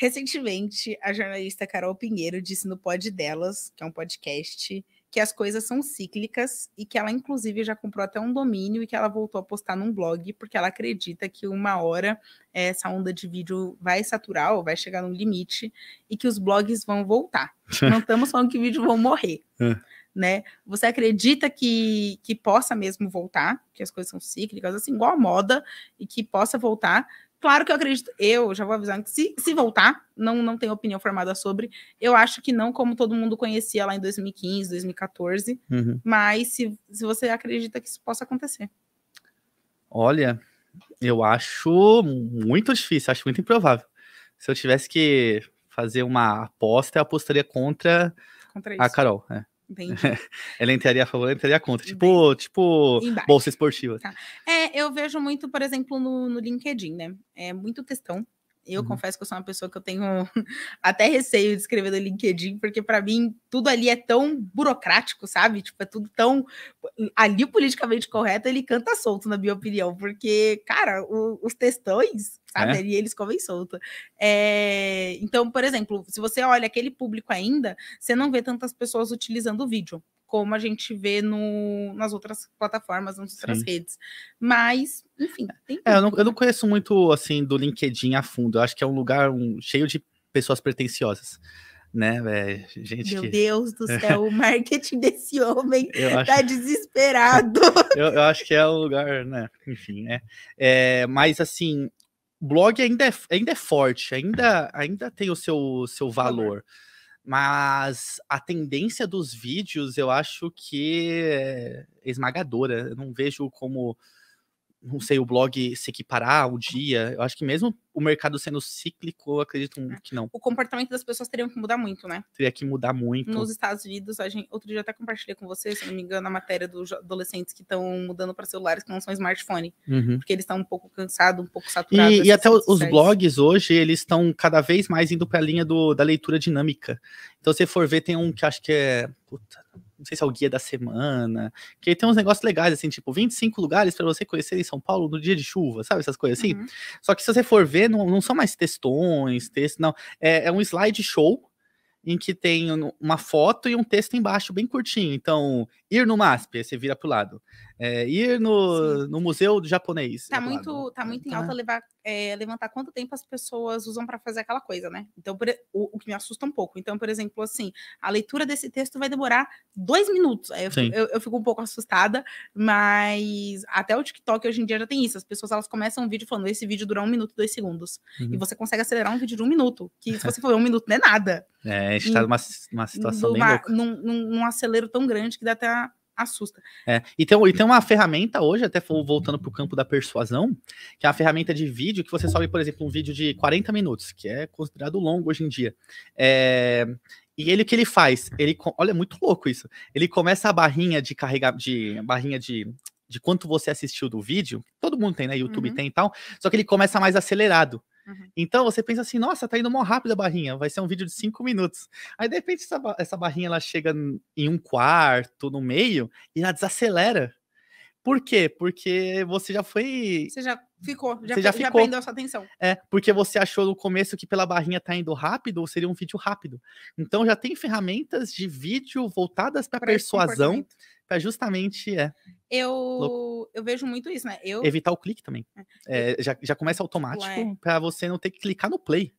Recentemente, a jornalista Carol Pinheiro disse no Pod Delas, que é um podcast, que as coisas são cíclicas e que ela, inclusive, já comprou até um domínio e que ela voltou a postar num blog, porque ela acredita que uma hora eh, essa onda de vídeo vai saturar ou vai chegar num limite e que os blogs vão voltar. Não estamos falando que vídeo vão morrer. É. Né? Você acredita que, que possa mesmo voltar, que as coisas são cíclicas, assim, igual a moda, e que possa voltar, Claro que eu acredito, eu já vou avisando que se, se voltar, não, não tenho opinião formada sobre. Eu acho que não, como todo mundo conhecia lá em 2015, 2014, uhum. mas se, se você acredita que isso possa acontecer. Olha, eu acho muito difícil, acho muito improvável. Se eu tivesse que fazer uma aposta, eu apostaria contra, contra a Carol. É. Ela entraria a favor, ela entraria contra. Tipo, tipo bolsa esportiva. Tá. É, eu vejo muito, por exemplo, no, no LinkedIn, né? É muito textão eu uhum. confesso que eu sou uma pessoa que eu tenho até receio de escrever no LinkedIn, porque para mim tudo ali é tão burocrático, sabe? Tipo, é tudo tão. Ali, politicamente correto, ele canta solto, na minha opinião, porque, cara, o, os textões, sabe? É? Ali eles comem solto. É... Então, por exemplo, se você olha aquele público ainda, você não vê tantas pessoas utilizando o vídeo, como a gente vê no, nas outras plataformas, nas outras Sim. redes. Mas, enfim. É, eu, não, eu, não, conheço muito, assim, do LinkedIn a fundo. Eu acho que é um lugar um, cheio de pessoas pretensiosas. Né, gente Meu que... Deus do céu, o marketing desse homem eu tá desesperado. eu, eu, acho que é o lugar, né? Enfim, né? É, mas assim, blog ainda é, ainda é forte, ainda, ainda tem o seu, seu valor. valor mas a tendência dos vídeos eu acho que é esmagadora. Eu não vejo como não sei, o blog se equiparar ao dia. Eu acho que mesmo o mercado sendo cíclico, eu acredito é. que não. O comportamento das pessoas teria que mudar muito, né? Teria que mudar muito. Nos Estados Unidos, a gente, outro dia até compartilhei com você, se não me engano, a matéria dos adolescentes que estão mudando para celulares que não são smartphone. Uhum. Porque eles estão um pouco cansados, um pouco saturados. E, e até os sociais. blogs hoje, eles estão cada vez mais indo para a linha do, da leitura dinâmica. Então, se for ver, tem um que acho que é. Puta, não sei se é o guia da semana, que tem uns negócios legais, assim, tipo, 25 lugares para você conhecer em São Paulo no dia de chuva, sabe? Essas coisas assim. Uhum. Só que se você for ver, não, não são mais textões, texto, não. É, é um slideshow em que tem uma foto e um texto embaixo, bem curtinho. Então, ir no MASP, você vira pro lado. É, ir no, no Museu do Japonês. Tá é muito, tá muito em tá. alta levar, é, levantar quanto tempo as pessoas usam para fazer aquela coisa, né? Então, por, o, o, que me assusta um pouco. Então, por exemplo, assim, a leitura desse texto vai demorar dois minutos. Eu, eu, eu, fico um pouco assustada, mas até o TikTok hoje em dia já tem isso. As pessoas elas começam um vídeo falando: esse vídeo dura um minuto, dois segundos. Uhum. E você consegue acelerar um vídeo de um minuto. Que se você for um minuto, não é nada. É, a gente está numa, numa situação numa, bem louca. Num, num, acelero tão grande que dá até assusta. É, e, tem, e tem uma ferramenta hoje, até voltando para o campo da persuasão, que é a ferramenta de vídeo, que você sobe, por exemplo, um vídeo de 40 minutos, que é considerado longo hoje em dia. É, e ele o que ele faz? Ele, olha, é muito louco isso. Ele começa a barrinha de carregar, de barrinha de de quanto você assistiu do vídeo, todo mundo tem, né? YouTube uhum. tem e tal, só que ele começa mais acelerado. Uhum. Então você pensa assim, nossa, tá indo mó rápido a barrinha, vai ser um vídeo de cinco minutos. Aí de repente essa, essa barrinha ela chega em um quarto, no meio, e ela desacelera. Por quê? Porque você já foi. Você já Ficou, já, você já, ficou. já prendeu sua atenção. É, porque você achou no começo que pela barrinha tá indo rápido, seria um vídeo rápido. Então já tem ferramentas de vídeo voltadas para persuasão, para justamente é. Eu eu vejo muito isso, né? Eu... Evitar o clique também. É, é já, já começa automático para você não ter que clicar no play.